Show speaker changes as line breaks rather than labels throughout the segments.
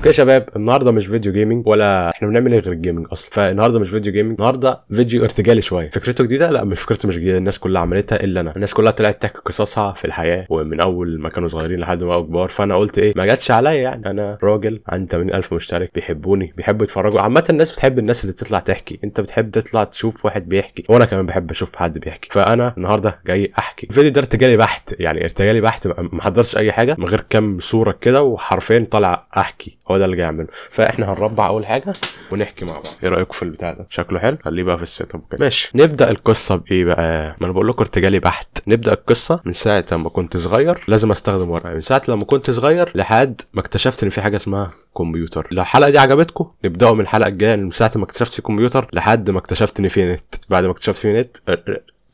اوكي يا شباب النهارده مش فيديو جيمنج ولا احنا بنعمل ايه غير الجيمنج اصلا فالنهارده مش فيديو جيمنج النهارده فيديو ارتجالي شويه فكرته جديده لا مش فكرته مش جديده الناس كلها عملتها الا انا الناس كلها طلعت تحكي قصصها في الحياه ومن اول ما كانوا صغيرين لحد ما بقوا كبار فانا قلت ايه ما جاتش عليا يعني انا راجل عندي 80000 مشترك بيحبوني بيحبوا يتفرجوا عامه الناس بتحب الناس اللي بتطلع تحكي انت بتحب تطلع تشوف واحد بيحكي وانا كمان بحب اشوف حد بيحكي فانا النهارده جاي احكي الفيديو ده ارتجالي بحت يعني ارتجالي بحت ما حضرتش اي حاجه من غير كام صوره كده وحرفين طالع احكي هو ده اللي جاي يعمله فاحنا هنربع اول حاجه ونحكي مع بعض ايه رايكم في البتاع ده شكله حلو خليه بقى في السيت اب كده ماشي نبدا القصه بايه بقى ما انا بقول لكم ارتجالي بحت نبدا القصه من ساعه لما كنت صغير لازم استخدم ورقه من ساعه لما كنت صغير لحد ما اكتشفت ان في حاجه اسمها كمبيوتر لو الحلقه دي عجبتكم نبداوا من الحلقه الجايه من ساعه ما اكتشفت الكمبيوتر لحد ما اكتشفت ان في نت بعد ما اكتشفت في نت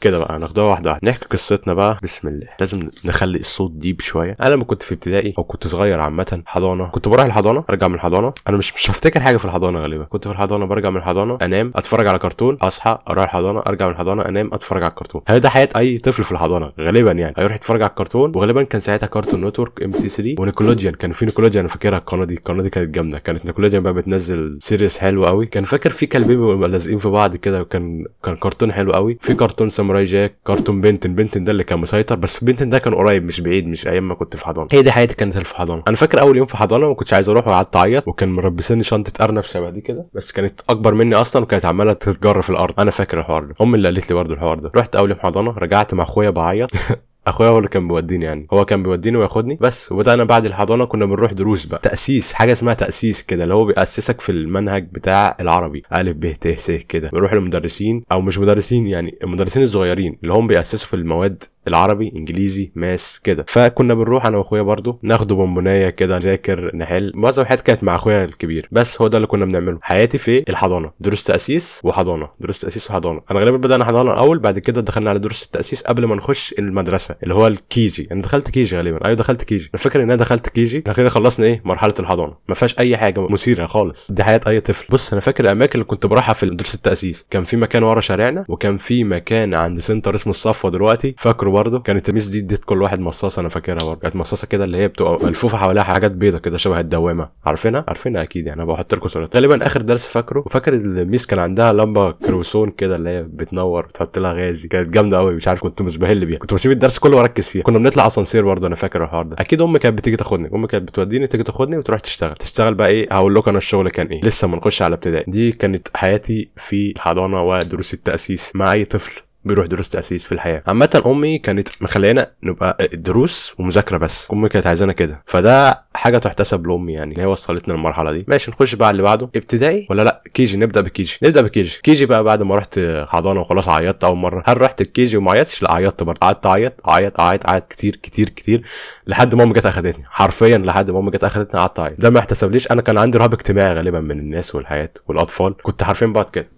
كده بقى ناخدها واحده واحده نحكي قصتنا بقى بسم الله لازم نخلي الصوت ديب شويه انا لما كنت في ابتدائي او كنت صغير عامه حضانه كنت بروح الحضانه ارجع من الحضانه انا مش مش هفتكر حاجه في الحضانه غالبا كنت في الحضانه برجع من الحضانه انام اتفرج على كرتون اصحى اروح الحضانه ارجع من الحضانه انام اتفرج على الكرتون هي ده حياه اي طفل في الحضانه غالبا يعني هيروح يتفرج على الكرتون وغالبا كان ساعتها كرتون نتورك ام سي 3 ونيكولوجيان كان في نيكولوجيان انا فاكرها القناه دي القناه دي كانت جامده كانت نيكولوجيان بقى بتنزل سيريس حلو قوي كان فاكر في كلبين لازقين في بعض كده وكان كان كرتون حلو قوي في كرتون ساموراي جاك كارتون بنتن بنتن ده اللي كان مسيطر بس بنتن ده كان قريب مش بعيد مش ايام ما كنت في حضانه هي دي حياتي كانت في حضانه انا فاكر اول يوم في حضانه ما كنتش عايز اروح وقعدت اعيط وكان مربسني شنطه ارنب شبه دي كده بس كانت اكبر مني اصلا وكانت عماله تتجر في الارض انا فاكر الحوار ده امي اللي قالت لي برده الحوار ده رحت اول يوم حضانه رجعت مع اخويا بعيط اخويا هو اللي كان بيوديني يعني هو كان بيوديني وياخدني بس وبدانا بعد الحضانه كنا بنروح دروس بقى تاسيس حاجه اسمها تاسيس كده اللي هو بياسسك في المنهج بتاع العربي ا ب ت س كده بنروح للمدرسين او مش مدرسين يعني المدرسين الصغيرين اللي هم بياسسوا في المواد العربي انجليزي ماس كده فكنا بنروح انا واخويا برضو ناخده بونبونايه كده نذاكر نحل معظم الحاجات كانت مع اخويا الكبير بس هو ده اللي كنا بنعمله حياتي في الحضانه دروس تاسيس وحضانه دروس تاسيس وحضانه انا غالبا بدانا حضانه الاول بعد كده دخلنا على دروس التاسيس قبل ما نخش المدرسه اللي هو الكيجي انا دخلت كيجي غالبا ايوه دخلت كيجي انا فاكر ان انا دخلت كيجي احنا كده خلصنا ايه مرحله الحضانه ما فيهاش اي حاجه مثيره خالص دي حياه اي طفل بص انا فاكر الاماكن اللي كنت بروحها في دروس التاسيس كان في مكان ورا شارعنا وكان في مكان عند سنتر اسمه الصفوه دلوقتي فاكره برضه كانت الميس دي اديت كل واحد مصاصه انا فاكرها برضه كانت مصاصه كده اللي هي بتبقى ملفوفه حواليها حاجات بيضه كده شبه الدوامه عارفينها عارفينها اكيد يعني انا بحط لكم صورتها غالبا اخر درس فاكره وفاكر الميس كان عندها لمبه كروسون كده اللي هي بتنور بتحط لها غازي كانت جامده قوي مش عارف كنت بهل بيها كنت بسيب الدرس كله واركز فيها كنا بنطلع اسانسير برضه انا فاكر الحوار ده اكيد امي كانت بتيجي تاخدني امي كانت بتوديني تيجي تاخدني وتروح تشتغل تشتغل بقى ايه هقول لكم انا الشغل كان ايه لسه ما نخش على ابتدائي دي كانت حياتي في الحضانه ودروس التاسيس مع اي طفل بيروح دروس تاسيس في الحياه عامه امي كانت مخلينا نبقى دروس ومذاكره بس امي كانت عايزانا كده فده حاجه تحتسب لامي يعني هي وصلتنا للمرحله دي ماشي نخش بقى اللي بعده ابتدائي ولا لا كيجي نبدا بكيجي نبدا بكيجي كيجي بقى بعد ما رحت حضانه وخلاص عيطت اول مره هل رحت الكيجي وما عيطتش لا عيطت برضه قعدت اعيط اعيط اعيط اعيط كتير كتير كتير لحد ما امي جت اخذتني حرفيا لحد ما امي جت اخذتني قعدت اعيط ده ما احتسبليش انا كان عندي رهاب اجتماعي غالبا من الناس والحياه والاطفال كنت حرفيا بعد كده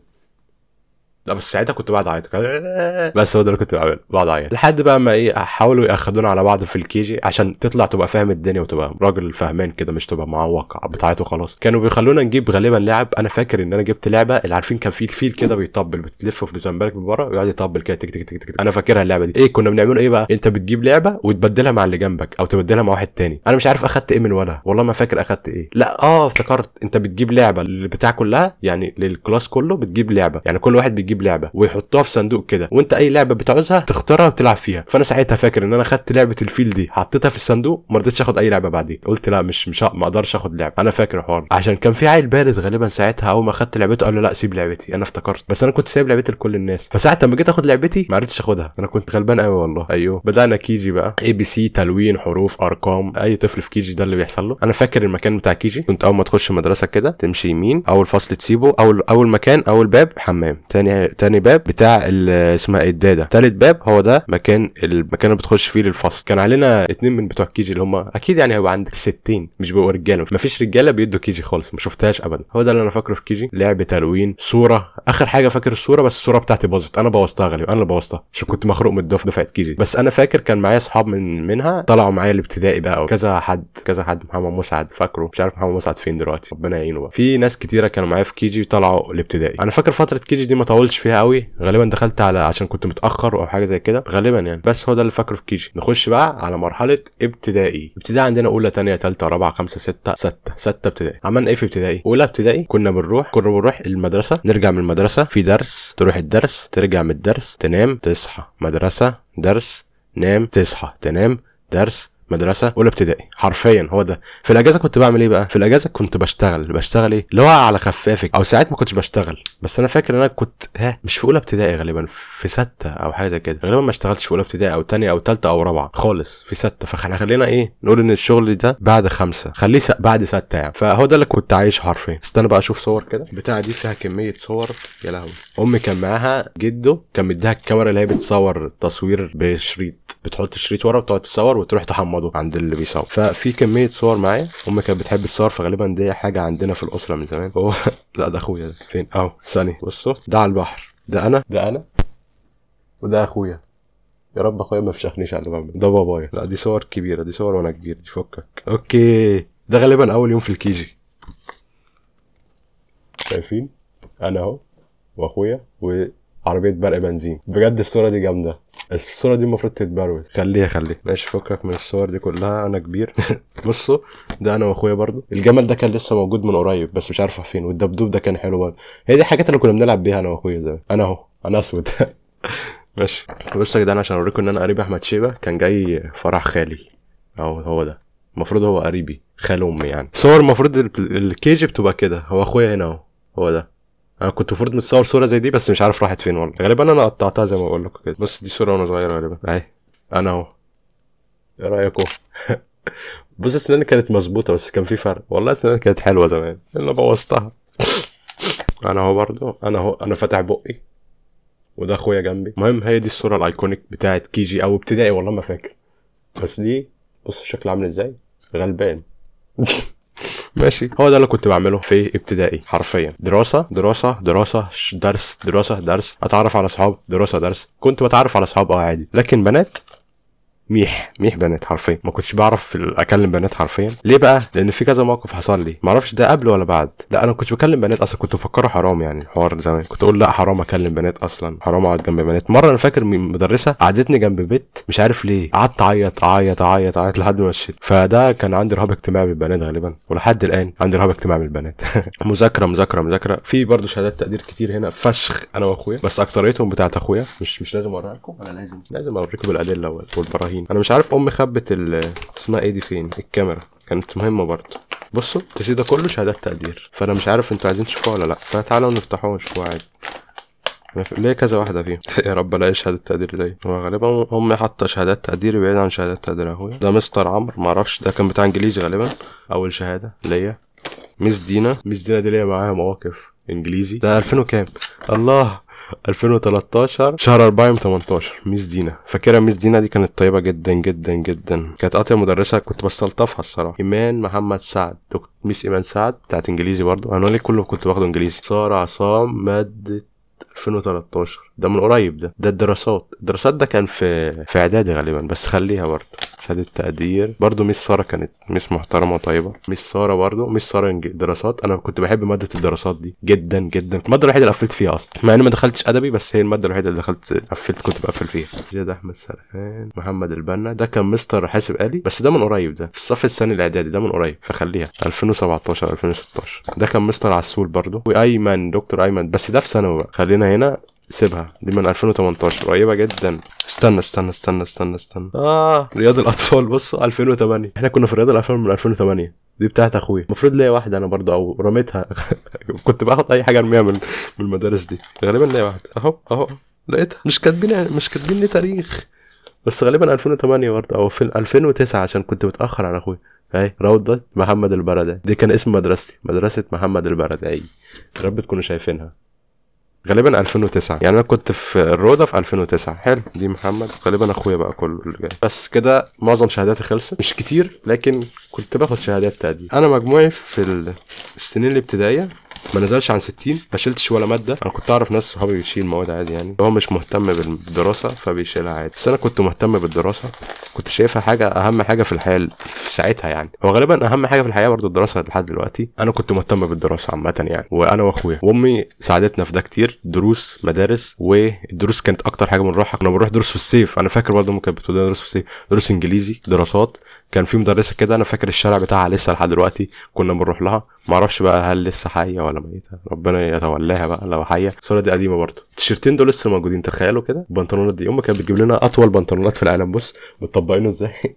لا بس ساعتها كنت بقعد اعيط بس هو ده اللي كنت بعمله بقعد اعيط لحد بقى ما ايه حاولوا ياخدونا على بعض في الكيجي عشان تطلع تبقى فاهم الدنيا وتبقى راجل فاهمان كده مش تبقى معوق بتاعته خلاص كانوا بيخلونا نجيب غالبا لعب انا فاكر ان انا جبت لعبه اللي عارفين كان في الفيل كده بيطبل بتلفه في زنبرك من بره ويقعد يطبل كده تك تك تك تك انا فاكرها اللعبه دي ايه كنا بنعمله ايه بقى انت بتجيب لعبه وتبدلها مع اللي جنبك او تبدلها مع واحد تاني انا مش عارف اخدت ايه من ولا والله ما فاكر اخدت ايه لا اه افتكرت انت بتجيب لعبه للبتاع كلها يعني للكلاس كله بتجيب لعبه يعني كل واحد بيجيب تجيب لعبه ويحطها في صندوق كده وانت اي لعبه بتعوزها تختارها وتلعب فيها فانا ساعتها فاكر ان انا خدت لعبه الفيل دي حطيتها في الصندوق ما رضيتش اخد اي لعبه بعدين قلت لا مش مش ما اقدرش اخد لعبه انا فاكر الحوار عشان كان في عيل بارد غالبا ساعتها اول ما خدت لعبته قال له لا سيب لعبتي انا افتكرت بس انا كنت سايب لعبتي لكل الناس فساعتها لما جيت اخد لعبتي ما عرفتش اخدها انا كنت غلبان قوي والله ايوه بدانا كيجي بقى اي بي سي تلوين حروف ارقام اي طفل في كيجي ده اللي بيحصل له انا فاكر المكان بتاع كيجي كنت اول ما تخش المدرسه كده تمشي يمين اول فصل تسيبه اول اول مكان اول باب حمام تاني تاني باب بتاع اسمها ايه الداده تالت باب هو ده مكان المكان اللي بتخش فيه للفصل كان علينا اتنين من بتوع كيجي اللي هم اكيد يعني هيبقى عندك ستين مش بيبقوا رجاله مفيش رجاله بيدوا كيجي خالص ما شفتهاش ابدا هو ده اللي انا فاكره في كيجي لعب تلوين صوره اخر حاجه فاكر الصوره بس الصوره بتاعتي باظت انا بوظتها غالبا انا اللي بوظتها عشان كنت مخروق من الدفعه دفعه كيجي بس انا فاكر كان معايا اصحاب من منها طلعوا معايا الابتدائي بقى كذا حد كذا حد محمد مسعد فاكره مش عارف محمد مسعد فين دلوقتي ربنا يعينه بقى في ناس كتيره كانوا معايا في كيجي طلعوا الابتدائي انا فاكر فتره كيجي دي ما طولش دخلتش فيها قوي غالبا دخلت على عشان كنت متاخر او حاجه زي كده غالبا يعني بس هو ده اللي فاكره في كيجي نخش بقى على مرحله ابتدائي ابتدائي عندنا اولى ثانيه ثالثه رابعه خمسه سته سته سته ابتدائي عملنا ايه في ابتدائي اولى ابتدائي كنا بنروح كنا بنروح المدرسه نرجع من المدرسه في درس تروح الدرس ترجع من الدرس تنام تصحى مدرسه درس نام تصحى تنام درس مدرسه اولى ابتدائي حرفيا هو ده في الاجازه كنت بعمل ايه بقى في الاجازه كنت بشتغل بشتغل ايه اللي هو على خفافك او ساعات ما كنتش بشتغل بس انا فاكر ان انا كنت ها مش في اولى ابتدائي غالبا في سته او حاجه كده غالبا ما اشتغلتش في اولى ابتدائي او تانية او ثالثه او رابعه خالص في سته فاحنا خلينا ايه نقول ان الشغل ده بعد خمسه خليه بعد سته يعني فهو ده اللي كنت عايش حرفيا استنى بقى اشوف صور كده البتاعه دي فيها كميه صور يا لهوي امي كان معاها جده كان مديها الكاميرا اللي هي بتصور تصوير بشريط بتحط الشريط ورا وتقعد تصور وتروح تحمر بيتمرمضوا عند اللي بيصور ففي كميه صور معايا امي كانت بتحب تصور فغالبا دي حاجه عندنا في الاسره من زمان هو لا ده اخويا ده فين اهو ثاني بصوا ده على البحر ده انا ده انا وده اخويا يا رب اخويا ما فشخنيش على بعمل ده بابايا لا دي صور كبيره دي صور وانا كبير دي فكك اوكي ده غالبا اول يوم في الكيجي شايفين انا اهو واخويا و عربيه برق بنزين بجد الصوره دي جامده الصوره دي المفروض تتبروز خليها خليها ماشي فكك من الصور دي كلها انا كبير بصوا ده انا واخويا برضو الجمل ده كان لسه موجود من قريب بس مش عارفه فين والدبدوب ده كان حلو برضه هي دي الحاجات اللي كنا بنلعب بيها انا واخويا زمان انا اهو انا اسود ماشي بصوا يا جدعان عشان اوريكم ان انا قريب احمد شيبه كان جاي فرح خالي اهو هو ده المفروض هو قريبي خال امي يعني صور المفروض الكيجي بتبقى كده هو اخويا هنا اهو هو ده انا كنت المفروض متصور صوره زي دي بس مش عارف راحت فين والله غالبا انا قطعتها زي ما بقول لكم كده بص دي صوره وانا صغير غالبا اهي انا اهو ايه رايكم بص اسناني كانت مظبوطه بس كان في فرق والله اسناني كانت حلوه زمان انا بوظتها انا اهو برضو انا اهو انا فاتح بقي وده اخويا جنبي المهم هي دي الصوره الايكونيك بتاعه كي جي او ابتدائي والله ما فاكر بس دي بص شكلها عامل ازاي غلبان ماشي هو ده اللي كنت بعمله في ابتدائي حرفيا دراسه دراسه دراسه درس دراسه درس اتعرف على اصحاب دراسه درس كنت بتعرف على اصحاب اه عادي لكن بنات ميح ميح بنات حرفيا ما كنتش بعرف اكلم بنات حرفيا ليه بقى لان في كذا موقف حصل لي ما اعرفش ده قبل ولا بعد لا انا كنت بكلم بنات اصلا كنت مفكره حرام يعني الحوار زمان كنت اقول لا حرام اكلم بنات اصلا حرام اقعد جنب بنات مره انا فاكر مدرسه قعدتني جنب بيت مش عارف ليه قعدت اعيط اعيط اعيط اعيط لحد ما مشيت فده كان عندي رهاب اجتماعي بالبنات غالبا ولحد الان عندي رهاب اجتماعي بالبنات مذاكره مذاكره مذاكره في برضه شهادات تقدير كتير هنا فشخ انا واخويا بس اكتريتهم بتاعت اخويا مش مش لازم اوريها لكم انا لازم لازم اوريكم بالادله والبراهين متساويين انا مش عارف امي خبت اسمها ايه دي فين الكاميرا كانت مهمه برضه بصوا تسي ده كله شهادات تقدير فانا مش عارف انتوا عايزين تشوفوها ولا لا فتعالوا نفتحوه ونشوفوه عادي ليه كذا واحده فيهم يا رب الاقي شهاده تقدير ليا هو غالبا امي حاطه شهادات تقدير بعيد عن شهادات تقدير اخويا ده مستر عمرو معرفش ده كان بتاع انجليزي غالبا اول شهاده ليا ميس دينا ميس دينا دي ليا معاها مواقف انجليزي ده 2000 وكام الله 2013 شهر 4 يوم 18 ميس دينا فاكرها ميس دينا دي كانت طيبه جدا جدا جدا كانت اطيب مدرسه كنت بستلطفها الصراحه ايمان محمد سعد دكتور ميس ايمان سعد بتاعت انجليزي برضو انا ليه كله كنت باخده انجليزي ساره عصام ماده 2013 ده من قريب ده ده الدراسات الدراسات ده كان في في اعدادي غالبا بس خليها برضه شهاده تقدير برضو ميس ساره كانت ميس محترمه وطيبه ميس ساره برضو ميس ساره يعني دراسات انا كنت بحب ماده الدراسات دي جدا جدا الماده الوحيده اللي قفلت فيها اصلا مع اني ما دخلتش ادبي بس هي الماده الوحيده اللي دخلت قفلت كنت بقفل فيها زياد احمد سرحان محمد البنا ده كان مستر حاسب آلي بس ده من قريب ده في الصف الثاني الاعدادي ده من قريب فخليها 2017 2016 ده كان مستر عسول برضو وايمن دكتور ايمن بس ده في ثانوي بقى خلينا هنا سيبها دي من 2018 قريبه جدا استنى استنى استنى استنى استنى اه رياض الاطفال بص 2008 احنا كنا في رياض الاطفال من 2008 دي بتاعت اخويا المفروض ليا واحده انا برضو او رميتها كنت باخد اي حاجه ارميها من من المدارس دي غالبا ليا واحده اهو اهو لقيتها مش كاتبين يعني، مش كاتبين لي تاريخ بس غالبا 2008 برضه او في 2009 عشان كنت متاخر على اخويا اهي روضه محمد البردعي دي كان اسم مدرستي مدرسه محمد البردعي يا رب تكونوا شايفينها غالبا 2009 يعني انا كنت في الروضه في 2009 حلو دي محمد غالبا اخويا بقى كله اللي جاي بس كده معظم شهاداتي خلصت مش كتير لكن كنت باخد شهادات تقديم انا مجموعي في السنين الابتدائيه ما نزلش عن 60 ما شلتش ولا ماده انا كنت اعرف ناس صحابي بيشيل مواد عادي يعني هو مش مهتم بالدراسه فبيشيلها عادي بس انا كنت مهتم بالدراسه كنت شايفها حاجه اهم حاجه في الحياه في ساعتها يعني هو غالبا اهم حاجه في الحياه برضه الدراسه لحد دلوقتي انا كنت مهتم بالدراسه عامه يعني وانا واخويا وامي ساعدتنا في ده كتير دروس مدارس والدروس كانت اكتر حاجه بنروحها كنا بنروح دروس في الصيف انا فاكر برضه ممكن بتقول دروس في الصيف دروس انجليزي دراسات كان في مدرسه كده انا فاكر الشارع بتاعها لسه لحد دلوقتي كنا بنروح لها معرفش بقى هل لسه حيه ولا ميته ربنا يتولاها بقى لو حيه الصوره دي قديمه برضه التيشيرتين دول لسه موجودين تخيلوا كده البنطلونات دي امي كانت بتجيب لنا اطول بنطلونات في العالم بص متطبقينه ازاي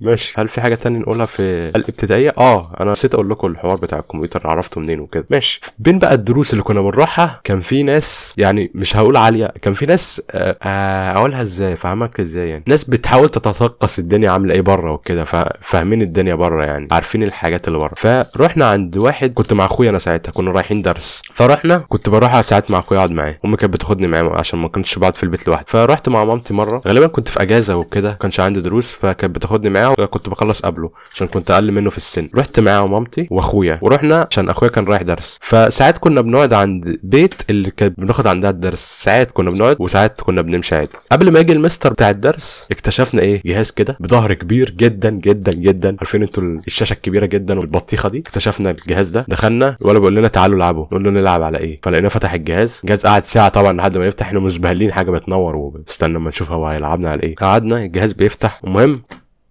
ماشي هل في حاجه تانية نقولها في الابتدائيه اه انا نسيت اقول لكم الحوار بتاع الكمبيوتر عرفته منين وكده ماشي بين بقى الدروس اللي كنا بنروحها كان في ناس يعني مش هقول عاليه كان في ناس آه آه اقولها ازاي فاهمك ازاي يعني ناس بتحاول تتثقف الدنيا عامله ايه بره وكده فاهمين الدنيا بره يعني عارفين الحاجات اللي بره فروحنا عند واحد كنت مع اخويا انا ساعتها كنا رايحين درس فرحنا كنت بروح ساعات مع اخويا اقعد معاه امي كانت بتاخدني معاه عشان ما كنتش بقعد في البيت لوحدي فرحت مع مامتي مره غالبا كنت في اجازه وكده كانش عندي دروس فكانت بتاخدني معاه وكنت بخلص قبله عشان كنت اقل منه في السن رحت معاه ومامتي واخويا ورحنا عشان اخويا كان رايح درس فساعات كنا بنقعد عند بيت اللي كانت بناخد عندها الدرس ساعات كنا بنقعد وساعات كنا بنمشي عادي قبل ما يجي المستر بتاع الدرس اكتشفنا ايه جهاز كده بظهر كبير جدا جدا جدا عارفين انتوا الشاشه الكبيره جدا والبطيخه دي اكتشفنا الجهاز ده دخلنا الولد بيقول لنا تعالوا العبوا نقول له نلعب على ايه فلقينا فتح الجهاز الجهاز قعد ساعه طبعا لحد ما يفتح احنا مش حاجه بتنور واستنى اما نشوف هو هيلعبنا على ايه قعدنا الجهاز بيفتح المهم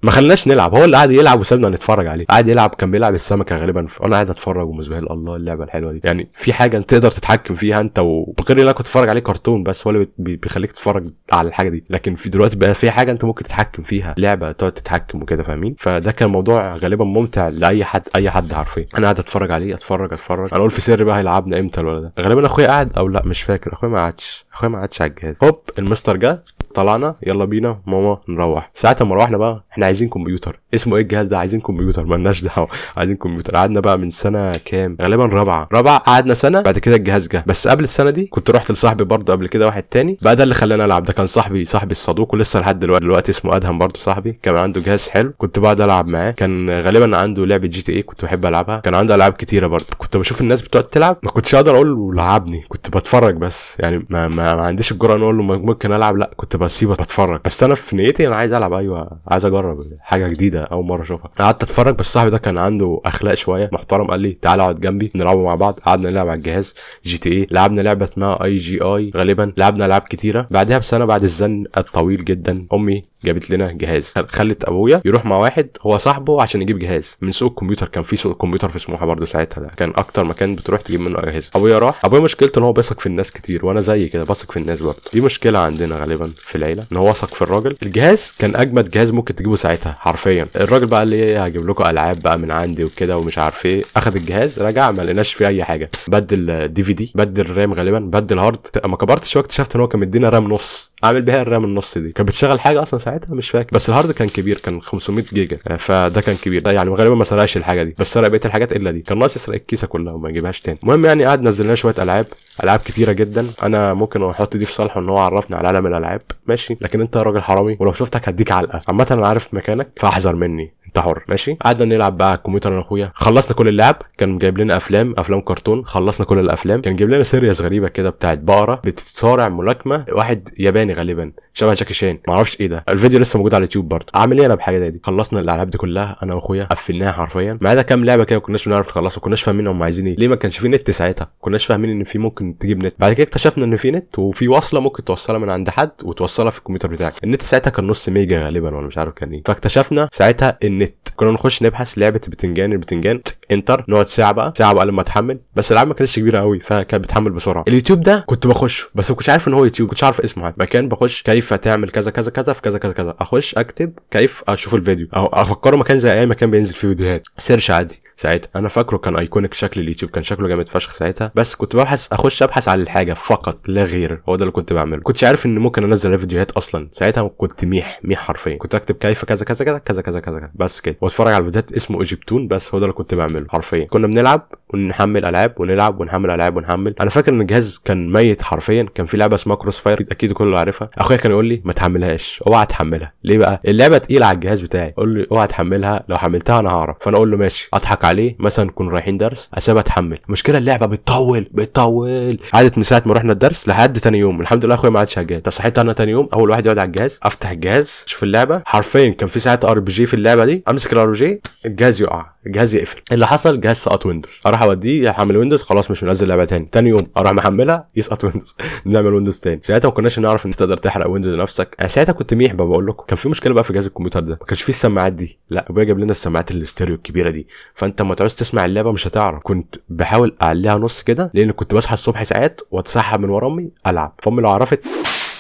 ما خلناش نلعب هو اللي قعد يلعب وسابنا نتفرج عليه قعد يلعب كان بيلعب السمكه غالبا وانا قاعد اتفرج ومذهل الله اللعبه الحلوه دي يعني في حاجه انت تقدر تتحكم فيها انت وبغير ان انا كنت اتفرج عليه كرتون بس هو اللي بيخليك تتفرج على الحاجه دي لكن في دلوقتي بقى في حاجه انت ممكن تتحكم فيها لعبه تقعد تتحكم وكده فاهمين فده كان موضوع غالبا ممتع لاي حد اي حد حرفيا انا قاعد اتفرج عليه اتفرج اتفرج انا اقول في سر بقى هيلعبنا امتى ولا ده غالبا اخويا قاعد او لا مش فاكر اخويا ما قعدش اخويا ما قعدش على الجهاز هوب المستر جه طلعنا يلا بينا ماما نروح ساعتها ما روحنا بقى احنا عايزين كمبيوتر اسمه ايه الجهاز ده عايزين كمبيوتر مالناش دعوه عايزين كمبيوتر قعدنا بقى من سنه كام غالبا رابعه رابعه قعدنا سنه بعد كده الجهاز جه بس قبل السنه دي كنت رحت لصاحبي برضه قبل كده واحد تاني بقى ده اللي خلاني العب ده كان صاحبي صاحبي الصدوق ولسه لحد دلوقتي دلوقتي اسمه ادهم برضه صاحبي كان عنده جهاز حلو كنت بقعد العب معاه كان غالبا عنده لعبه جي تي اي كنت بحب العبها كان عنده العاب كتيره برضه كنت بشوف الناس بتقعد تلعب ما كنتش اقدر اقول له لعبني كنت بتفرج بس يعني ما, ما, ما عنديش الجرأه ان اقول له ممكن العب لا كنت بسيبه بتفرج بس انا في نيتي انا عايز العب ايوه عايز اجرب حاجه جديده اول مره اشوفها قعدت اتفرج بس صاحبي ده كان عنده اخلاق شويه محترم قال لي تعالى اقعد جنبي نلعبه مع بعض قعدنا نلعب على الجهاز جي تي اي لعبنا لعبه اسمها اي جي اي غالبا لعبنا العاب كتيره بعدها بسنه بعد الزن الطويل جدا امي جابت لنا جهاز خلت ابويا يروح مع واحد هو صاحبه عشان يجيب جهاز من سوق الكمبيوتر كان في سوق الكمبيوتر في سموحه برضه ساعتها ده كان اكتر مكان بتروح تجيب منه اجهزه ابويا راح ابويا مشكلته ان هو بيثق في الناس كتير وانا زي كده بثق في الناس برضه دي مشكله عندنا غالبا في العيله ان هو وثق في الراجل الجهاز كان اجمد جهاز ممكن تجيبه ساعتها حرفيا الراجل بقى قال لي ايه هجيب لكم العاب بقى من عندي وكده ومش عارف ايه اخد الجهاز رجع ما لقيناش فيه اي حاجه بدل دي في دي بدل رام غالبا بدل هارد اما كبرت شويه اكتشفت ان هو كان مدينا رام نص عامل بيها الرام النص دي كانت بتشغل حاجه اصلا ساعتها مش فاكر بس الهارد كان كبير كان 500 جيجا آه، فده كان كبير ده يعني غالبا ما سرقش الحاجه دي بس سرق بقيه الحاجات الا دي كان ناقص يسرق الكيسه كلها وما يجيبهاش تاني المهم يعني قعد نزل لنا شويه العاب العاب كتيره جدا انا ممكن احط دي في صالحه ان هو عرفني على عالم الالعاب ماشي لكن انت راجل حرامي ولو شفتك هديك علقه عامه انا عارف مكانك فاحذر مني انت حر ماشي قعدنا نلعب بقى على الكمبيوتر انا واخويا خلصنا كل اللعب كان جايب لنا افلام افلام كرتون خلصنا كل الافلام كان جايب لنا سيريس غريبه كده بتاعت بقره بتتصارع ملاكمه واحد ياباني غالبا شبه جاكي شان معرفش ايه ده الفيديو لسه موجود على اليوتيوب برضه اعمل ايه انا بحاجه دي خلصنا الالعاب دي كلها انا واخويا قفلناها حرفيا ما عدا كام لعبه كده ما كناش بنعرف نخلصها ما كناش فاهمين هم عايزين ايه ليه ما كانش في نت ساعتها كناش فاهمين ان في ممكن تجيب نت بعد كده اكتشفنا ان في نت وفي وصله ممكن توصلها من عند حد وتوصلها في الكمبيوتر بتاعك النت ساعتها كان نص ميجا غالبا ولا مش عارف كان ايه فاكتشفنا ساعتها النت كنا نخش نبحث لعبه البتنجان البتنجان انتر نقعد ساعه بقى ساعه بقى لما اتحمل بس الالعاب ما كانتش كبيره قوي فكانت بتحمل بسرعه اليوتيوب ده كنت بخشه بس ما كنتش عارف ان هو يوتيوب كنتش عارف اسمه حاجه مكان بخش كيف تعمل كذا كذا كذا في كذا كذا كذا اخش اكتب كيف اشوف الفيديو او افكره مكان زي اي مكان بينزل فيه فيديوهات سيرش عادي ساعتها انا فاكره كان ايكونيك شكل اليوتيوب كان شكله جامد فشخ ساعتها بس كنت ببحث اخش مش ابحث عن الحاجه فقط لا غير هو ده اللي كنت بعمله كنتش عارف ان ممكن انزل فيديوهات اصلا ساعتها كنت ميح ميح حرفيا كنت اكتب كيف كذا كذا كذا كذا كذا كذا بس كده واتفرج على الفيديوهات اسمه اوجيبتون بس هو ده اللي كنت بعمله حرفيا كنا بنلعب ونحمل العاب ونلعب ونحمل العاب ونحمل انا فاكر ان الجهاز كان ميت حرفيا كان في لعبه اسمها كروس فاير اكيد كله عارفها اخويا كان يقول لي ما تحملهاش اوعى تحملها ليه بقى اللعبه تقيله على الجهاز بتاعي اقول لي اوعى تحملها لو حملتها انا هعرف فانا اقول له ماشي اضحك عليه مثلا نكون رايحين درس اسيبها تحمل مشكلة اللعبه بتطول بتطول شغال عدت من ساعه ما رحنا الدرس لحد تاني يوم الحمد لله اخويا ما عادش على الجهاز صحيت انا تاني يوم اول واحد يقعد على الجهاز افتح الجهاز شوف اللعبه حرفيا كان في ساعه ار بي جي في اللعبه دي امسك الار بي جي الجهاز يقع الجهاز يقفل اللي حصل الجهاز سقط ويندوز اروح اوديه يحمل ويندوز خلاص مش منزل لعبه تاني تاني يوم اروح محملها يسقط ويندوز نعمل ويندوز تاني ساعتها ما كناش نعرف ان تقدر تحرق ويندوز لنفسك انا ساعتها كنت ميح بقول لكم كان في مشكله بقى في جهاز الكمبيوتر ده ما كانش فيه السماعات دي لا ابويا جاب لنا السماعات الاستيريو الكبيره دي فانت لما تعوز تسمع اللعبه مش هتعرف كنت بحاول اعليها نص كده لان كنت بصحى الصبح ساعات واتسحب من ورا امي العب فامي لو عرفت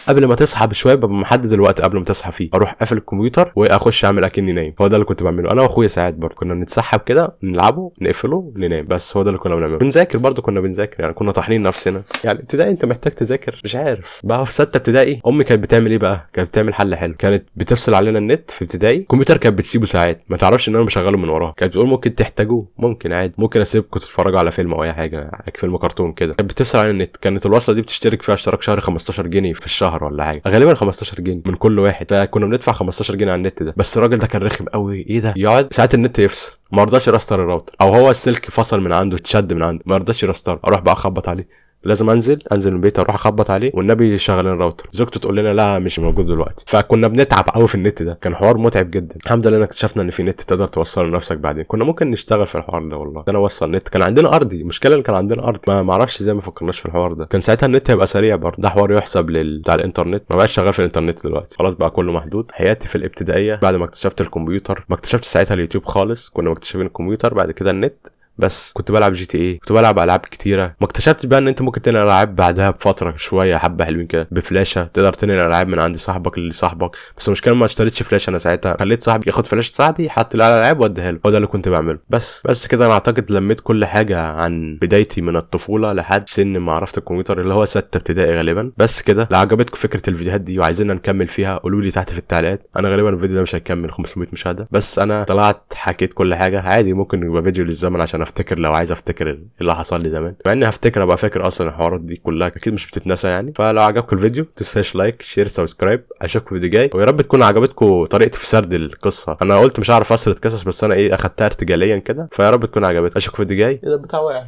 قبل ما تصحى بشويه ببقى محدد الوقت قبل ما تصحى فيه اروح قافل الكمبيوتر واخش اعمل اكني نايم هو ده اللي كنت بعمله انا واخويا ساعات برضه كنا بنتسحب كده نلعبه نقفله ننام بس هو ده اللي كنا بنعمله بنذاكر برضه كنا بنذاكر يعني كنا طاحنين نفسنا يعني ابتدائي انت محتاج تذاكر مش عارف بقى في سته ابتدائي امي كانت بتعمل ايه بقى كانت بتعمل حل حلو كانت بتفصل علينا النت في ابتدائي الكمبيوتر كانت بتسيبه ساعات ما تعرفش ان انا بشغله من وراها كانت بتقول ممكن تحتاجوه ممكن عادي ممكن اسيبكم تتفرجوا على فيلم او اي حاجه فيلم كرتون كده كانت بتفصل علينا النت كانت الوصله دي بتشترك فيها اشتراك شهري 15 جنيه في الشهر شهر ولا حاجه غالبا 15 جنيه من كل واحد فكنا بندفع 15 جنيه على النت ده بس الراجل ده كان رخم قوي ايه ده يقعد ساعات النت يفصل ما رضاش يرستر الراوتر او هو السلك فصل من عنده اتشد من عنده ما رضاش يرستر اروح بقى اخبط عليه لازم انزل انزل من البيت اروح اخبط عليه والنبي شغلين الراوتر زوجته تقول لنا لا مش موجود دلوقتي فكنا بنتعب قوي في النت ده كان حوار متعب جدا الحمد لله اكتشفنا ان في نت تقدر توصله لنفسك بعدين كنا ممكن نشتغل في الحوار ده والله انا اوصل نت كان عندنا ارضي المشكله اللي كان عندنا ارض ما معرفش ازاي ما فكرناش في الحوار ده كان ساعتها النت هيبقى سريع برضه ده حوار يحسب لل بتاع الانترنت ما بقاش شغال في الانترنت دلوقتي خلاص بقى كله محدود حياتي في الابتدائيه بعد ما اكتشفت الكمبيوتر ما اكتشفتش ساعتها اليوتيوب خالص كنا مكتشفين الكمبيوتر بعد كده النت بس كنت بلعب جي تي اي كنت بلعب العاب كتيره ما اكتشفت بقى ان انت ممكن تنقل العاب بعدها بفتره شويه حبه حلوين كده بفلاشه تقدر تنقل العاب من عند صاحبك لصاحبك بس المشكله ما اشتريتش فلاشه انا ساعتها خليت صاحبي ياخد فلاشه صاحبي حط لي الالعاب واديها له هو ده اللي كنت بعمله بس بس كده انا اعتقد لميت كل حاجه عن بدايتي من الطفوله لحد سن ما عرفت الكمبيوتر اللي هو سته ابتدائي غالبا بس كده لو عجبتكم فكره الفيديوهات دي وعايزيننا نكمل فيها قولوا لي تحت في التعليقات انا غالبا الفيديو ده مش هيكمل 500 مشاهده بس انا طلعت حكيت كل حاجه عادي ممكن يبقى فيديو للزمن عشان افتكر لو عايز افتكر اللي حصل لي زمان مع اني هفتكر ابقى فاكر اصلا الحوارات دي كلها اكيد مش بتتنسى يعني فلو عجبكم الفيديو تنساش لايك شير سبسكرايب اشوفكم في جاي ويا رب تكون عجبتكم طريقتي في سرد القصه انا قلت مش هعرف اسرد قصص بس انا ايه اخدتها ارتجاليا كده فيا رب تكون عجبتكم اشوفكم في جاي الجاي ده بتاع واقع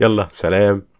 يلا سلام